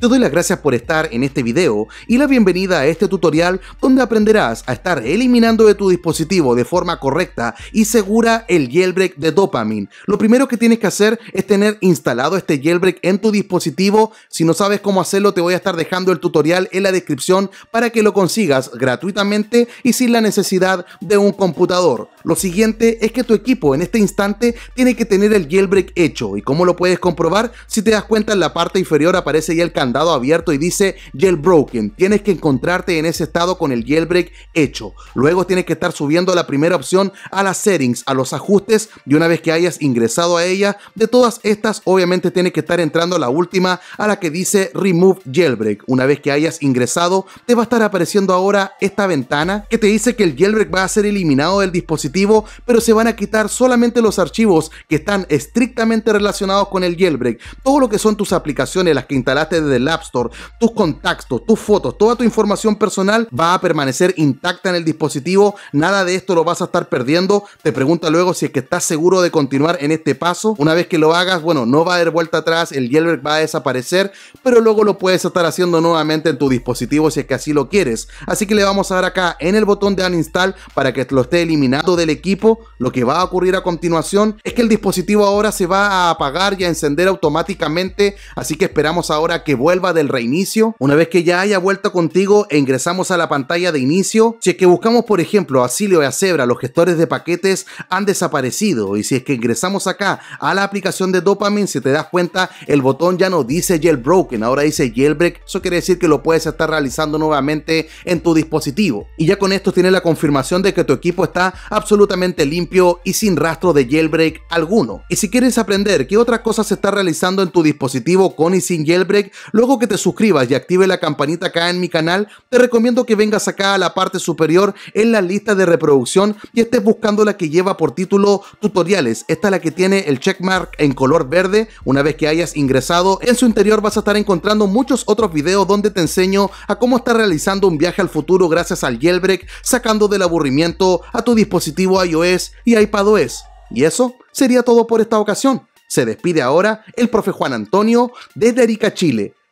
te doy las gracias por estar en este video y la bienvenida a este tutorial donde aprenderás a estar eliminando de tu dispositivo de forma correcta y segura el jailbreak de Dopamine. Lo primero que tienes que hacer es tener instalado este jailbreak en tu dispositivo. Si no sabes cómo hacerlo te voy a estar dejando el tutorial en la descripción para que lo consigas gratuitamente y sin la necesidad de un computador. Lo siguiente es que tu equipo en este instante tiene que tener el jailbreak hecho y como lo puedes comprobar si te das cuenta en la parte inferior aparece ya el canal dado abierto y dice jailbroken. Tienes que encontrarte en ese estado con el jailbreak hecho. Luego tienes que estar subiendo la primera opción a las settings, a los ajustes y una vez que hayas ingresado a ella, de todas estas obviamente tienes que estar entrando a la última a la que dice remove jailbreak. Una vez que hayas ingresado, te va a estar apareciendo ahora esta ventana que te dice que el jailbreak va a ser eliminado del dispositivo, pero se van a quitar solamente los archivos que están estrictamente relacionados con el jailbreak. Todo lo que son tus aplicaciones, las que instalaste desde App Store, tus contactos, tus fotos, toda tu información personal va a permanecer intacta en el dispositivo. Nada de esto lo vas a estar perdiendo. Te pregunta luego si es que estás seguro de continuar en este paso. Una vez que lo hagas, bueno, no va a haber vuelta atrás, el jailbreak va a desaparecer, pero luego lo puedes estar haciendo nuevamente en tu dispositivo si es que así lo quieres. Así que le vamos a dar acá en el botón de uninstall para que lo esté eliminado del equipo. Lo que va a ocurrir a continuación es que el dispositivo ahora se va a apagar y a encender automáticamente, así que esperamos ahora que vuelva del reinicio. Una vez que ya haya vuelto contigo e ingresamos a la pantalla de inicio, si es que buscamos por ejemplo a Silio y a Zebra, los gestores de paquetes han desaparecido y si es que ingresamos acá a la aplicación de Dopamine, si te das cuenta el botón ya no dice jailbroken, ahora dice jailbreak, eso quiere decir que lo puedes estar realizando nuevamente en tu dispositivo. Y ya con esto tienes la confirmación de que tu equipo está absolutamente limpio y sin rastro de jailbreak alguno. Y si quieres aprender qué otras cosas se está realizando en tu dispositivo con y sin jailbreak, lo Luego que te suscribas y active la campanita acá en mi canal, te recomiendo que vengas acá a la parte superior en la lista de reproducción y estés buscando la que lleva por título tutoriales. Esta es la que tiene el checkmark en color verde. Una vez que hayas ingresado, en su interior vas a estar encontrando muchos otros videos donde te enseño a cómo estar realizando un viaje al futuro gracias al jailbreak, sacando del aburrimiento a tu dispositivo iOS y iPadOS. Y eso sería todo por esta ocasión. Se despide ahora el profe Juan Antonio desde Arica, Chile.